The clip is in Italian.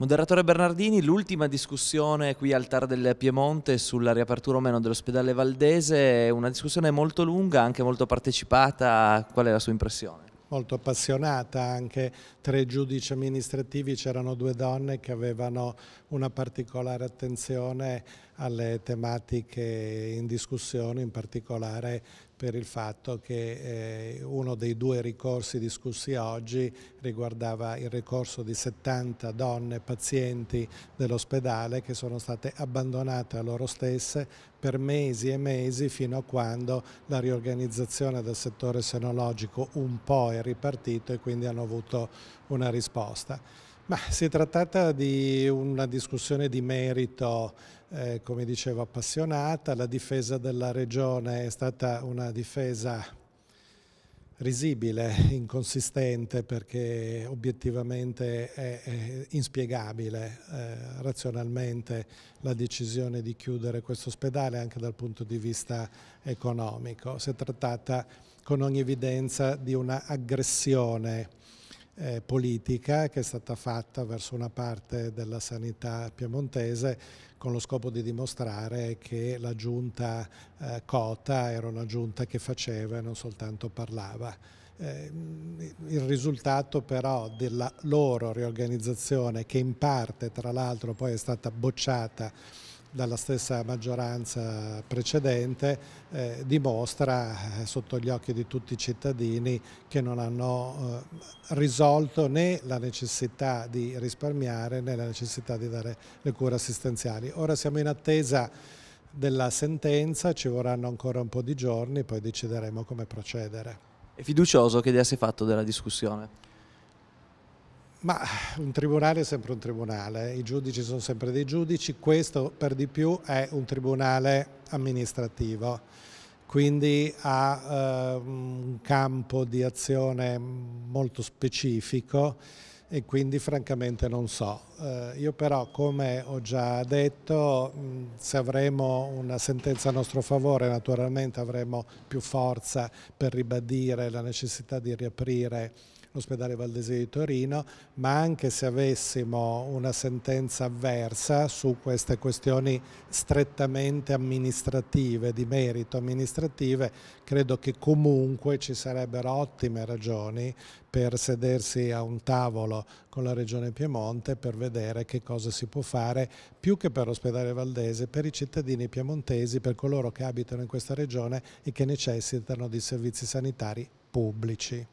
Moderatore Bernardini, l'ultima discussione qui al TAR del Piemonte sulla riapertura o meno dell'ospedale Valdese è una discussione molto lunga, anche molto partecipata, qual è la sua impressione? Molto appassionata, anche tra i giudici amministrativi c'erano due donne che avevano una particolare attenzione alle tematiche in discussione, in particolare per il fatto che eh, uno dei due ricorsi discussi oggi riguardava il ricorso di 70 donne pazienti dell'ospedale che sono state abbandonate a loro stesse per mesi e mesi fino a quando la riorganizzazione del settore senologico un po' è ripartito e quindi hanno avuto una risposta. Ma si è trattata di una discussione di merito, eh, come dicevo, appassionata. La difesa della Regione è stata una difesa risibile, inconsistente, perché obiettivamente è, è inspiegabile eh, razionalmente la decisione di chiudere questo ospedale anche dal punto di vista economico. Si è trattata con ogni evidenza di una aggressione eh, politica che è stata fatta verso una parte della sanità piemontese con lo scopo di dimostrare che la giunta eh, Cota era una giunta che faceva e non soltanto parlava. Eh, il risultato però della loro riorganizzazione, che in parte tra l'altro poi è stata bocciata dalla stessa maggioranza precedente eh, dimostra eh, sotto gli occhi di tutti i cittadini che non hanno eh, risolto né la necessità di risparmiare né la necessità di dare le cure assistenziali. Ora siamo in attesa della sentenza, ci vorranno ancora un po' di giorni, poi decideremo come procedere. È fiducioso che idea si fatto della discussione? Ma un tribunale è sempre un tribunale, i giudici sono sempre dei giudici, questo per di più è un tribunale amministrativo, quindi ha eh, un campo di azione molto specifico e quindi francamente non so. Eh, io però, come ho già detto, mh, se avremo una sentenza a nostro favore naturalmente avremo più forza per ribadire la necessità di riaprire l'ospedale Valdese di Torino, ma anche se avessimo una sentenza avversa su queste questioni strettamente amministrative, di merito amministrative, credo che comunque ci sarebbero ottime ragioni per sedersi a un tavolo con la Regione Piemonte per vedere che cosa si può fare più che per l'ospedale Valdese, per i cittadini piemontesi, per coloro che abitano in questa regione e che necessitano di servizi sanitari pubblici.